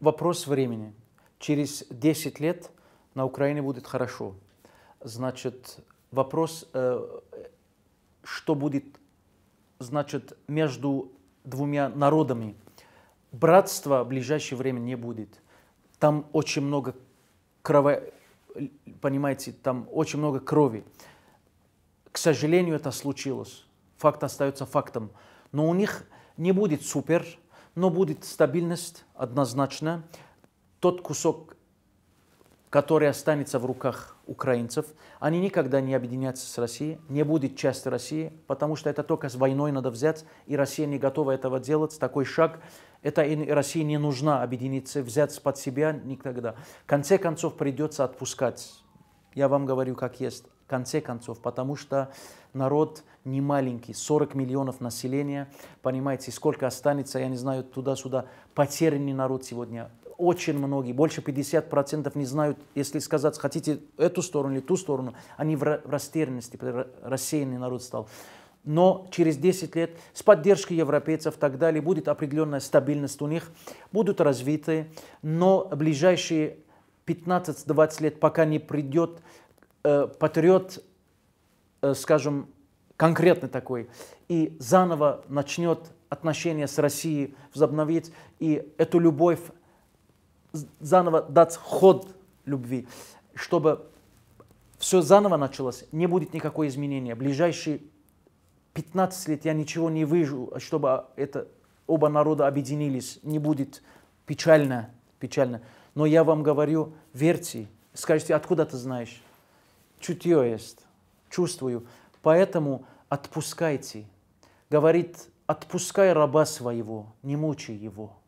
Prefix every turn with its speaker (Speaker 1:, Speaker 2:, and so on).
Speaker 1: вопрос времени. Через 10 лет на Украине будет хорошо. Значит, вопрос, э, что будет, значит, между двумя народами. Братства в ближайшее время не будет. Там очень много крови, понимаете, там очень много крови. К сожалению, это случилось. Факт остается фактом. Но у них не будет супер но будет стабильность однозначно. Тот кусок, который останется в руках украинцев, они никогда не объединятся с Россией, не будет части России, потому что это только с войной надо взять, и Россия не готова этого делать. Такой шаг, это и России не нужна объединиться, взять под себя никогда. В конце концов придется отпускать. Я вам говорю, как есть конце концов, потому что народ не маленький, 40 миллионов населения, понимаете, сколько останется, я не знаю, туда-сюда, потерянный народ сегодня, очень многие, больше 50% не знают, если сказать, хотите эту сторону или ту сторону, они в растерянности, рассеянный народ стал. Но через 10 лет с поддержкой европейцев и так далее будет определенная стабильность у них, будут развиты, но ближайшие 15-20 лет, пока не придет э, патриот, э, скажем, конкретный такой, и заново начнет отношения с Россией возобновить, и эту любовь заново дать ход любви, чтобы все заново началось, не будет никакого изменения. Ближайшие 15 лет я ничего не вижу, чтобы а, это оба народа объединились. Не будет печально, печально. Но я вам говорю, верьте. Скажите, откуда ты знаешь? чутье есть, чувствую. Поэтому отпускайте. Говорит, отпускай раба своего, не мучай его.